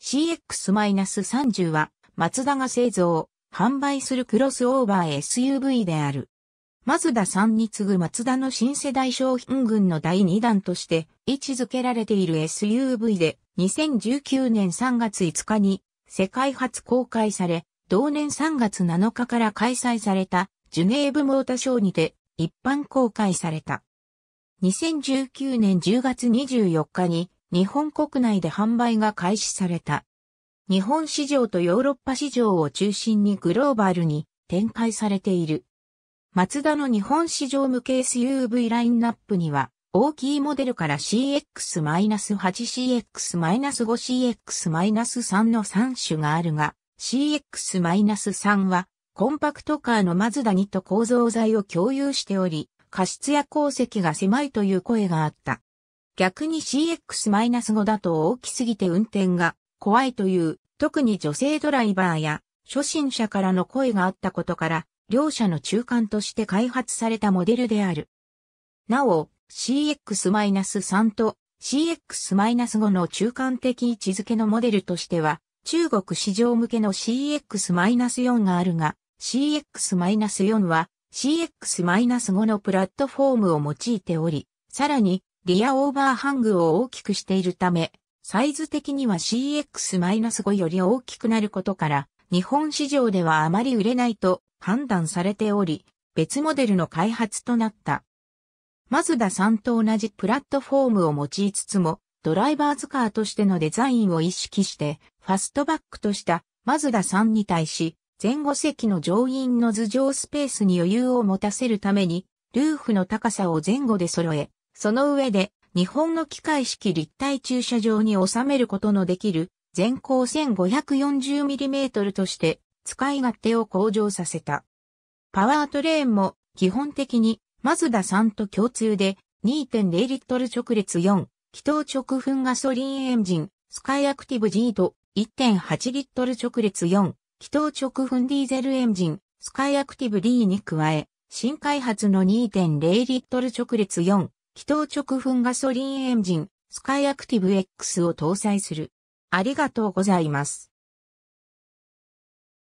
CX-30 は、マツダが製造、販売するクロスオーバー SUV である。マツダ3に次ぐマツダの新世代商品群の第2弾として位置づけられている SUV で2019年3月5日に世界初公開され、同年3月7日から開催されたジュネーブモータショーにて一般公開された。2019年10月24日に日本国内で販売が開始された。日本市場とヨーロッパ市場を中心にグローバルに展開されている。マツダの日本市場向け SUV ラインナップには、大きいモデルから CX-8、CX-5、CX-3 の3種があるが、CX-3 はコンパクトカーのマズダ2と構造材を共有しており、過失や鉱石が狭いという声があった。逆に CX-5 だと大きすぎて運転が怖いという、特に女性ドライバーや初心者からの声があったことから、両社の中間として開発されたモデルである。なお、CX-3 と CX-5 の中間的位置づけのモデルとしては、中国市場向けの CX-4 があるが、CX-4 は CX-5 のプラットフォームを用いており、さらにリアオーバーハングを大きくしているため、サイズ的には CX-5 より大きくなることから、日本市場ではあまり売れないと判断されており、別モデルの開発となった。マズダさんと同じプラットフォームを用いつつも、ドライバーズカーとしてのデザインを意識して、ファストバックとしたマズダさんに対し、前後席の乗員の頭上スペースに余裕を持たせるために、ルーフの高さを前後で揃え、その上で、日本の機械式立体駐車場に収めることのできる、全高 1540mm として使い勝手を向上させた。パワートレーンも基本的にマズダ3と共通で2.0リットル直列4、気筒直噴ガソリンエンジン、スカイアクティブ G と1.8リットル直列4、気筒直噴ディーゼルエンジン、スカイアクティブ D に加え、新開発の2.0リットル直列4、気筒直噴ガソリンエンジン、スカイアクティブ X を搭載する。ありがとうございます。